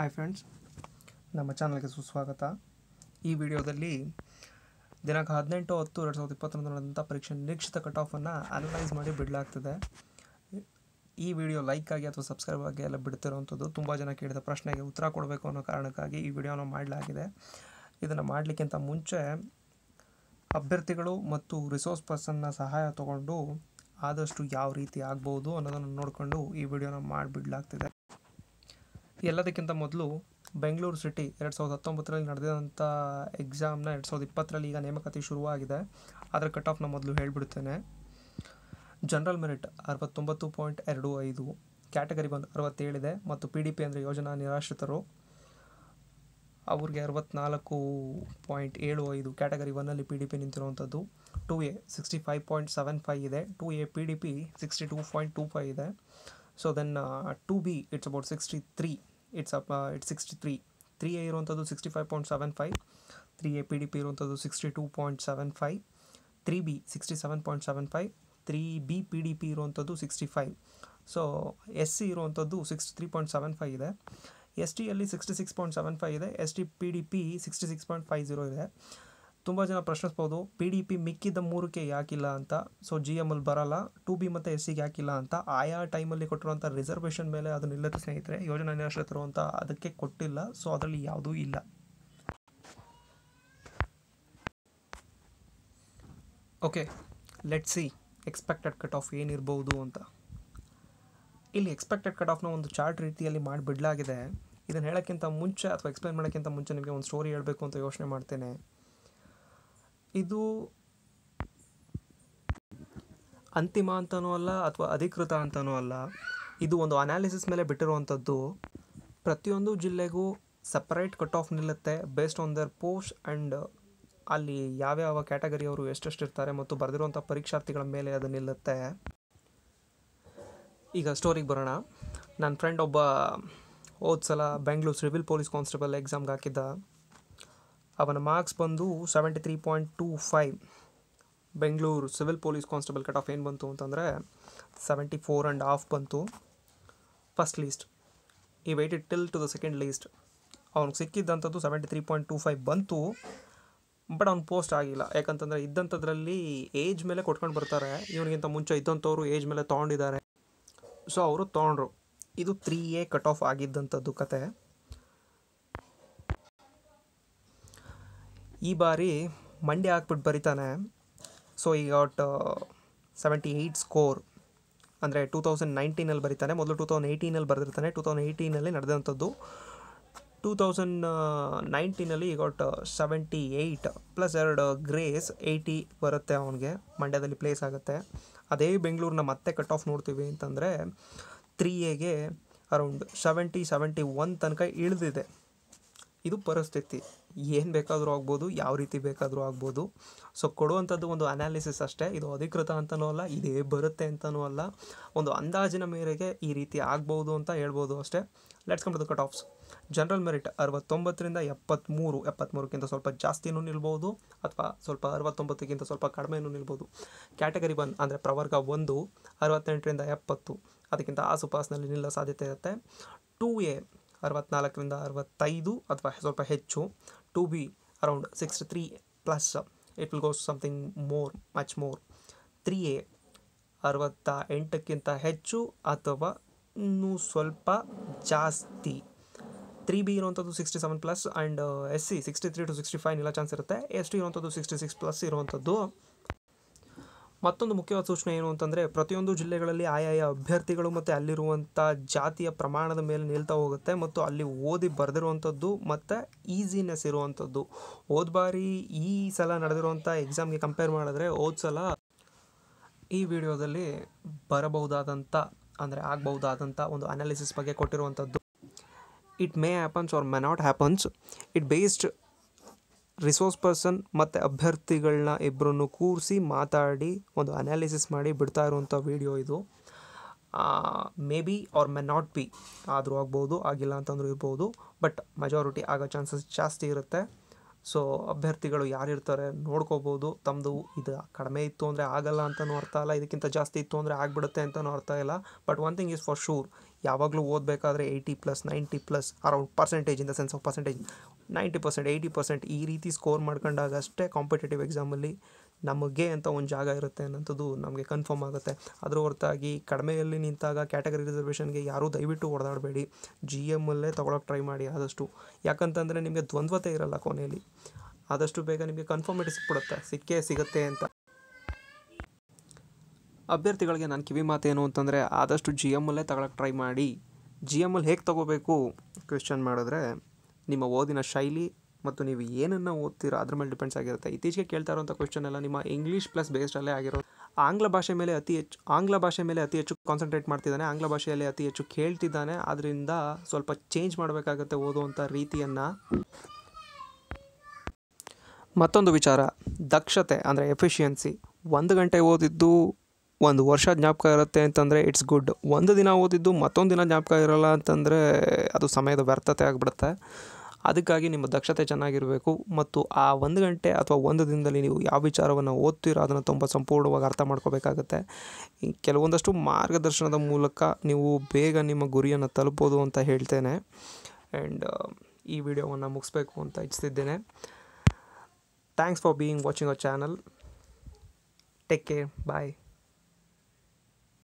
hi friends ನಮ್ಮ ಚಾನಲ್ಗೆ ಸುಸ್ವಾಗತ ಈ ವಿಡಿಯೋದಲ್ಲಿ ದಿನಾಂಕ ಹದಿನೆಂಟು ಹತ್ತು ಎರಡು ಸಾವಿರದ ಇಪ್ಪತ್ತೊಂದು ನಡೆದಂಥ ಪರೀಕ್ಷೆ ನಿರೀಕ್ಷಿತ ಕಟ್ ಆಫನ್ನು ಅನಲೈಸ್ ಮಾಡಿ ಬಿಡಲಾಗ್ತದೆ ಈ ವಿಡಿಯೋ ಲೈಕ್ ಆಗಿ ಅಥವಾ ಸಬ್ಸ್ಕ್ರೈಬ್ ಆಗಿ ಎಲ್ಲ ಬಿಡ್ತಿರೋವಂಥದ್ದು ತುಂಬ ಜನ ಕೇಳಿದ ಪ್ರಶ್ನೆಗೆ ಉತ್ತರ ಕೊಡಬೇಕು ಅನ್ನೋ ಕಾರಣಕ್ಕಾಗಿ ಈ ವಿಡಿಯೋನ ಮಾಡಲಾಗಿದೆ ಇದನ್ನು ಮಾಡಲಿಕ್ಕಿಂತ ಮುಂಚೆ ಅಭ್ಯರ್ಥಿಗಳು ಮತ್ತು ರಿಸೋರ್ಸ್ ಪರ್ಸನ್ನ ಸಹಾಯ ತಗೊಂಡು ಆದಷ್ಟು ಯಾವ ರೀತಿ ಆಗ್ಬೋದು ಅನ್ನೋದನ್ನು ನೋಡಿಕೊಂಡು ಈ ವಿಡಿಯೋನ ಮಾಡಿಬಿಡ್ಲಾಗ್ತಿದೆ ಎಲ್ಲದಕ್ಕಿಂತ ಮೊದಲು ಬೆಂಗಳೂರು ಸಿಟಿ ಎರಡು ಸಾವಿರದ ಹತ್ತೊಂಬತ್ತರಲ್ಲಿ ನಡೆದಂಥ ಎಕ್ಸಾಮ್ನ ಎರಡು ಸಾವಿರದ ಇಪ್ಪತ್ತರಲ್ಲಿ ಈಗ ನೇಮಕಾತಿ ಶುರುವಾಗಿದೆ ಅದರ ಕಟ್ ಆಫ್ನ ಮೊದಲು ಹೇಳಿಬಿಡ್ತೇನೆ ಜನರಲ್ ಮೆರಿಟ್ ಅರವತ್ತೊಂಬತ್ತು ಪಾಯಿಂಟ್ ಎರಡು ಐದು ಕ್ಯಾಟಗರಿ ಬಂದು ಅರವತ್ತೇಳಿದೆ ಮತ್ತು ಪಿ ಡಿ ಪಿ ಅಂದರೆ ಯೋಜನಾ ನಿರಾಶ್ರಿತರು ಅವ್ರಿಗೆ ಅರವತ್ತ್ನಾಲ್ಕು ಪಾಯಿಂಟ್ ಏಳು ಐದು ಕ್ಯಾಟಗರಿ ಒನ್ನಲ್ಲಿ ಪಿ ಡಿ ಪಿ ನಿಂತಿರುವಂಥದ್ದು two A sixty five point seven five ಇದೆ two A P D P sixty two point two five ಇದೆ so then two B it's about sixty three it's up it's sixty three three A ಇರುವಂಥದ್ದು sixty five point seven five three A P D P ಇರುವಂಥದ್ದು sixty two point seven five three B sixty seven point seven five three B P D P ಇರುವಂಥದ್ದು sixty five so S C ಇರುವಂಥದ್ದು sixty three point seven five ಇದೆ S ಟಿಯಲ್ಲಿ sixty six point seven five ಇದೆ S T P D P sixty six point five zero ಇದೆ ತುಂಬ ಜನ ಪ್ರಶ್ನಿಸ್ಬೋದು P D P ಮಿಕ್ಕಿದ್ದ ಮೂರಕ್ಕೆ ಯಾಕಿಲ್ಲ ಅಂತ ಸೊ ಜಿ ಎಮ್ ಅಲ್ಲಿ ಬರಲ್ಲ ಟು ಬಿ ಮತ್ತು ಎಸ್ ಸಿಗೆ ಯಾಕಿಲ್ಲ ಅಂತ ಆಯಾ ಟೈಮಲ್ಲಿ ಕೊಟ್ಟಿರುವಂಥ ರಿಸರ್ವೇಷನ್ ಮೇಲೆ ಅದನ್ನು ಇಲ್ಲದ ಸ್ನೇಹಿತರೆ ಯೋಜನಾ ನಿರಾಶ್ರಿತರು ಅಂತ ಅದಕ್ಕೆ ಕೊಟ್ಟಿಲ್ಲ ಸೊ ಅದರಲ್ಲಿ ಯಾವುದೂ ಇಲ್ಲ okay let see expected cut off ಏನಿರ್ಬೋದು ಅಂತ ಇಲ್ಲಿ ಎಕ್ಸ್ಪೆಕ್ಟೆಡ್ ಕಟ್ ಆಫ್ನ ಒಂದು ಚಾರ್ಟ್ ರೀತಿಯಲ್ಲಿ ಮಾಡಿಬಿಡಲಾಗಿದೆ ಇದನ್ನು ಹೇಳೋಕ್ಕಿಂತ ಮುಂಚೆ ಅಥವಾ ಎಕ್ಸ್ಪ್ಲೈನ್ ಮಾಡೋಕ್ಕಿಂತ ಮುಂಚೆ ನಿಮಗೆ ಒಂದು ಸ್ಟೋರಿ ಹೇಳಬೇಕು ಅಂತ ಯೋಚನೆ ಮಾಡ್ತೇನೆ ಇದು ಅಂತಿಮ ಅಂತನೂ ಅಲ್ಲ ಅಥವಾ ಅಧಿಕೃತ ಅಂತನೂ ಅಲ್ಲ ಇದು ಒಂದು ಅನಾಲಿಸಿಸ್ ಮೇಲೆ ಬಿಟ್ಟಿರುವಂಥದ್ದು ಪ್ರತಿಯೊಂದು ಜಿಲ್ಲೆಗೂ ಸಪರೇಟ್ ಕಟ್ ಆಫ್ ನಿಲ್ಲುತ್ತೆ based on their post and ಅಲ್ಲಿ ಯಾವ್ಯಾವ ಕ್ಯಾಟಗರಿಯವರು ಎಷ್ಟೆಷ್ಟು ಇರ್ತಾರೆ ಮತ್ತು ಬರೆದಿರುವಂಥ ಪರೀಕ್ಷಾರ್ಥಿಗಳ ಮೇಲೆ ಅದು ನಿಲ್ಲುತ್ತೆ ಈಗ ಸ್ಟೋರಿಗೆ ಬರೋಣ ನನ್ನ ಫ್ರೆಂಡ್ ಒಬ್ಬ ಹೋದ್ಸಲ ಸಲ ಬೆಂಗಳೂರು ಸಿವಿಲ್ ಪೊಲೀಸ್ ಕಾನ್ಸ್ಟೇಬಲ್ ಎಕ್ಸಾಮ್ಗೆ ಹಾಕಿದ್ದ ಅವನ ಮಾರ್ಕ್ಸ್ ಬಂದು seventy three point two five Bengaluru civil police constable cut off ಏನು ಬಂತು ಅಂತಂದರೆ ಸೆವೆಂಟಿ ಫೋರ್ ಆ್ಯಂಡ್ ಹಾಫ್ ಬಂತು ಫಸ್ಟ್ ಲೀಸ್ಟ್ ಈ it till to the second list ಅವ್ನಿಗೆ ಸಿಕ್ಕಿದ್ದಂಥದ್ದು seventy three point two five ಬಂತು ಬಟ್ ಅವ್ನು ಪೋಸ್ಟ್ ಆಗಿಲ್ಲ ಯಾಕಂತಂದರೆ ಇದ್ದಂಥದ್ರಲ್ಲಿ ಏಜ್ ಮೇಲೆ ಕೊಟ್ಕೊಂಡು ಬರ್ತಾರೆ ಇವನಿಗಿಂತ ಮುಂಚೆ ಇದ್ದಂಥವ್ರು ಏಜ್ ಮೇಲೆ ತೊಗೊಂಡಿದ್ದಾರೆ ಸೊ ಅವರು ತೊಗೊಂಡ್ರು ಇದು ತ್ರೀ ಎ ಕಟ್ ಆಫ್ ಆಗಿದ್ದಂಥದ್ದು ಕತೆ ಈ ಬಾರಿ ಮಂಡ್ಯ ಹಾಕ್ಬಿಟ್ಟು ಬರಿತಾನೆ so he got seventy eight score ಅಂದರೆ ಟೂ ತೌಸಂಡ್ ನೈನ್ಟೀನಲ್ಲಿ ಬರೀತಾನೆ ಮೊದಲು ಟೂ ತೌಸಂಡ್ ಏಯ್ಟೀನಲ್ಲಿ ಬರೆದಿರ್ತಾನೆ ಟೂ ತೌಸಂಡ್ ಏಯ್ಟೀನಲ್ಲಿ ನಡೆದಂಥದ್ದು ಟೂ ತೌಸಂಡ್ ನೈನ್ಟೀನಲ್ಲಿ he got seventy eight plus ಎರಡು ಗ್ರೇಸ್ ಏಯ್ಟಿ ಬರುತ್ತೆ ಅವನಿಗೆ ಮಂಡ್ಯದಲ್ಲಿ ಪ್ಲೇಸ್ ಆಗುತ್ತೆ ಅದೇ ಬೆಂಗಳೂರಿನ ಮತ್ತೆ ಕಟ್ ಆಫ್ ನೋಡ್ತೀವಿ ಅಂತಂದರೆ ತ್ರೀ ಎಗೆ ಅರೌಂಡ್ ಸೆವೆಂಟಿ ಸೆವೆಂಟಿ ಒನ್ ತನಕ ಇಳಿದಿದೆ ಇದು ಪರಿಸ್ಥಿತಿ ಏನು ಬೇಕಾದರೂ ಆಗ್ಬೋದು ಯಾವ ರೀತಿ ಬೇಕಾದರೂ ಆಗ್ಬೋದು ಸೊ ಕೊಡುವಂಥದ್ದು ಒಂದು ಅನಾಲಿಸಿಸ್ ಅಷ್ಟೇ ಇದು ಅಧಿಕೃತ ಅಂತಲೂ ಅಲ್ಲ ಇದೇ ಬರುತ್ತೆ ಅಂತಲೂ ಅಲ್ಲ ಒಂದು ಅಂದಾಜಿನ ಮೇರೆಗೆ ಈ ರೀತಿ ಆಗ್ಬೋದು ಅಂತ ಹೇಳ್ಬೋದು ಅಷ್ಟೇ let's complete the cut offs general merit ಅರವತ್ತೊಂಬತ್ತರಿಂದ ಎಪ್ಪತ್ತ್ಮೂರು ಎಪ್ಪತ್ತ್ಮೂರಕ್ಕಿಂತ ಸ್ವಲ್ಪ ಜಾಸ್ತಿನೂ ನಿಲ್ಬೋದು ಅಥವಾ ಸ್ವಲ್ಪ ಅರವತ್ತೊಂಬತ್ತಕ್ಕಿಂತ ಸ್ವಲ್ಪ ಕಡಿಮೆನೂ ನಿಲ್ಬೋದು ಕ್ಯಾಟಗರಿ ಒನ್ ಅಂದರೆ ಪ್ರವರ್ಗ ಒಂದು ಅರವತ್ತೆಂಟರಿಂದ ಎಪ್ಪತ್ತು ಅದಕ್ಕಿಂತ ಆಸುಪಾಸಿನಲ್ಲಿ ನಿಲ್ಲೋ ಸಾಧ್ಯತೆ ಇರುತ್ತೆ ಟೂ ಎ ಅರವತ್ತ್ನಾಲ್ಕರಿಂದ ಅರವತ್ತೈದು ಅಥವಾ ಸ್ವಲ್ಪ ಹೆಚ್ಚು to to be around 63 plus it go go more much more three A ಅರವತ್ತ ಎಂಟಕ್ಕಿಂತ ಹೆಚ್ಚು ಅಥವಾ ಇನ್ನೂ ಸ್ವಲ್ಪ ಜಾಸ್ತಿ ತ್ರೀ ಬಿ ಇರುವಂಥದ್ದು sixty seven plus and S C sixty three to sixty five ಇಲ್ಲ ಚಾನ್ಸ್ ಇರುತ್ತೆ ಎಸ್ ಟಿ ಇರುವಂಥದ್ದು ಸಿಕ್ಸ್ಟಿ ಸಿಕ್ಸ್ ಪ್ಲಸ್ ಇರುವಂಥದ್ದು ಮತ್ತೊಂದು ಮುಖ್ಯವಾದ ಸೂಚನೆ ಏನು ಅಂತಂದರೆ ಪ್ರತಿಯೊಂದು ಜಿಲ್ಲೆಗಳಲ್ಲಿ ಆಯಾಯ ಅಭ್ಯರ್ಥಿಗಳು ಮತ್ತು ಅಲ್ಲಿರುವಂಥ ಜಾತಿಯ ಪ್ರಮಾಣದ ಮೇಲೆ ನಿಲ್ತಾ ಹೋಗುತ್ತೆ ಮತ್ತು ಅಲ್ಲಿ ಓದಿ ಬರೆದಿರುವಂಥದ್ದು ಮತ್ತು ಈಸಿನೆಸ್ ಇರುವಂಥದ್ದು ಹೋದ ಬಾರಿ ಈ ಸಲ ನಡೆದಿರುವಂಥ ಎಕ್ಸಾಮ್ಗೆ ಕಂಪೇರ್ ಮಾಡಿದ್ರೆ ಹೋದ ಸಲ ಈ ವಿಡಿಯೋದಲ್ಲಿ ಬರಬಹುದಾದಂಥ ಅಂದರೆ ಆಗಬಹುದಾದಂಥ ಒಂದು ಅನಾಲಿಸಿಸ್ ಬಗ್ಗೆ ಕೊಟ್ಟಿರುವಂಥದ್ದು it may happens or may not happens it based resource person ಮತ್ತು ಅಭ್ಯರ್ಥಿಗಳನ್ನ ಇಬ್ಬರನ್ನು ಕೂರಿಸಿ ಮಾತಾಡಿ ಒಂದು ಅನಾಲಿಸಿಸ್ ಮಾಡಿ ಬಿಡ್ತಾ ಇರುವಂಥ ವೀಡಿಯೋ ಇದು may be or may not be ಆದರೂ ಆಗ್ಬೋದು ಆಗಿಲ್ಲ ಅಂತಂದರೂ ಇರ್ಬೋದು ಬಟ್ ಮೆಜಾರಿಟಿ ಆಗೋ ಚಾನ್ಸಸ್ ಜಾಸ್ತಿ ಇರುತ್ತೆ ಸೊ ಅಭ್ಯರ್ಥಿಗಳು ಯಾರಿರ್ತಾರೆ ನೋಡ್ಕೋಬೋದು ತಮ್ಮದು ಇದು ಕಡಿಮೆ ಇತ್ತು ಅಂದರೆ ಆಗಲ್ಲ ಅಂತಲೂ ಅರ್ಥ ಇಲ್ಲ ಇದಕ್ಕಿಂತ ಜಾಸ್ತಿ ಇತ್ತು ಅಂದರೆ ಆಗಿಬಿಡುತ್ತೆ ಅಂತಲೂ ಅರ್ಥ ಇಲ್ಲ but one thing is for sure ಯಾವಾಗಲೂ ಓದಬೇಕಾದ್ರೆ eighty plus ninety plus around percentage in the sense of percentage ninety percent eighty percent ಈ ರೀತಿ ಸ್ಕೋರ್ ಮಾಡ್ಕೊಂಡಾಗ ಅಷ್ಟೇ ಕಾಂಪಿಟೇಟಿವ್ ಎಕ್ಸಾಮಲ್ಲಿ ನಮಗೆ ಅಂತ ಒಂದು ಜಾಗ ಇರುತ್ತೆ ಅನ್ನೋಂಥದ್ದು ನಮಗೆ ಕನ್ಫರ್ಮ್ ಆಗುತ್ತೆ ಅದರ ಹೊರತಾಗಿ ಕಡಿಮೆಯಲ್ಲಿ ನಿಂತಾಗ ಕ್ಯಾಟಗರಿ ರಿಸರ್ವೇಷನ್ಗೆ ಯಾರೂ ದಯವಿಟ್ಟು ಓಡಾಡಬೇಡಿ ಜಿ ಎಮ್ಮಲ್ಲೇ ತೊಗೊಳಕ್ಕೆ ಟ್ರೈ ಮಾಡಿ ಆದಷ್ಟು ಯಾಕಂತಂದರೆ ನಿಮಗೆ ದ್ವಂದ್ವತೆ ಇರಲ್ಲ ಕೊನೆಯಲ್ಲಿ ಆದಷ್ಟು ಬೇಗ ನಿಮಗೆ ಕನ್ಫರ್ಮೇಟಿ ಸಿಕ್ಬಿಡುತ್ತೆ ಸಿಕ್ಕೇ ಸಿಗುತ್ತೆ ಅಂತ ಅಭ್ಯರ್ಥಿಗಳಿಗೆ ನಾನು ಕಿವಿ ಮಾತೇನು ಅಂತಂದರೆ ಆದಷ್ಟು ಜಿ ಎಮ್ಮಲ್ಲೇ ತಗೊಳಕ್ಕೆ ಟ್ರೈ ಮಾಡಿ ಜಿ ಎಮ್ಮಲ್ಲಿ ಹೇಗೆ ತೊಗೋಬೇಕು ಕ್ವೆಶನ್ ಮಾಡಿದ್ರೆ ನಿಮ್ಮ ಓದಿನ ಶೈಲಿ ಮತ್ತು ನೀವು ಏನನ್ನು ಓದ್ತೀರೋ ಅದ್ರ ಮೇಲೆ ಡಿಪೆಂಡ್ಸ್ ಆಗಿರುತ್ತೆ ಇತ್ತೀಚೆಗೆ ಕೇಳ್ತಾ ಇರುವಂಥ ಕ್ವಶನ್ ಎಲ್ಲ ನಿಮ್ಮ ಇಂಗ್ಲೀಷ್ ಪ್ಲಸ್ ಬೇಸ್ಡಲ್ಲೇ ಆಗಿರೋ ಆಂಗ್ಲ ಭಾಷೆ ಮೇಲೆ ಅತಿ ಹೆಚ್ಚು ಆಂಗ್ಲ ಭಾಷೆ ಮೇಲೆ ಅತಿ ಹೆಚ್ಚು ಕಾನ್ಸಂಟ್ರೇಟ್ ಮಾಡ್ತಿದ್ದಾನೆ ಆಂಗ್ಲ ಭಾಷೆಯಲ್ಲಿ ಅತಿ ಹೆಚ್ಚು ಕೇಳ್ತಿದ್ದಾನೆ ಆದ್ದರಿಂದ ಸ್ವಲ್ಪ ಚೇಂಜ್ ಮಾಡಬೇಕಾಗತ್ತೆ ಓದುವಂಥ ರೀತಿಯನ್ನು ಮತ್ತೊಂದು ವಿಚಾರ ದಕ್ಷತೆ ಅಂದರೆ ಎಫಿಷಿಯನ್ಸಿ ಒಂದು ಗಂಟೆ ಓದಿದ್ದು ಒಂದು ವರ್ಷ ಜ್ಞಾಪಕ ಇರುತ್ತೆ ಅಂತಂದರೆ ಇಟ್ಸ್ ಗುಡ್ ಒಂದು ದಿನ ಓದಿದ್ದು ಮತ್ತೊಂದು ದಿನ ಜ್ಞಾಪಕ ಇರೋಲ್ಲ ಅಂತಂದರೆ ಅದು ಸಮಯದ ವ್ಯರ್ಥತೆ ಆಗಿಬಿಡುತ್ತೆ ಅದಕ್ಕಾಗಿ ನಿಮ್ಮ ದಕ್ಷತೆ ಚೆನ್ನಾಗಿರಬೇಕು ಮತ್ತು ಆ ಒಂದು ಗಂಟೆ ಅಥವಾ ಒಂದು ದಿನದಲ್ಲಿ ನೀವು ಯಾವ ವಿಚಾರವನ್ನು ಓದ್ತೀರೋ ಅದನ್ನು ತುಂಬ ಸಂಪೂರ್ಣವಾಗಿ ಅರ್ಥ ಮಾಡ್ಕೋಬೇಕಾಗತ್ತೆ ಕೆಲವೊಂದಷ್ಟು ಮಾರ್ಗದರ್ಶನದ ಮೂಲಕ ನೀವು ಬೇಗ ನಿಮ್ಮ ಗುರಿಯನ್ನು ತಲುಪೋದು ಅಂತ ಹೇಳ್ತೇನೆ ಆ್ಯಂಡ್ ಈ ವಿಡಿಯೋವನ್ನು ಮುಗಿಸ್ಬೇಕು ಅಂತ ಇಚ್ಛಿಸಿದ್ದೇನೆ thanks for being watching our channel take care bye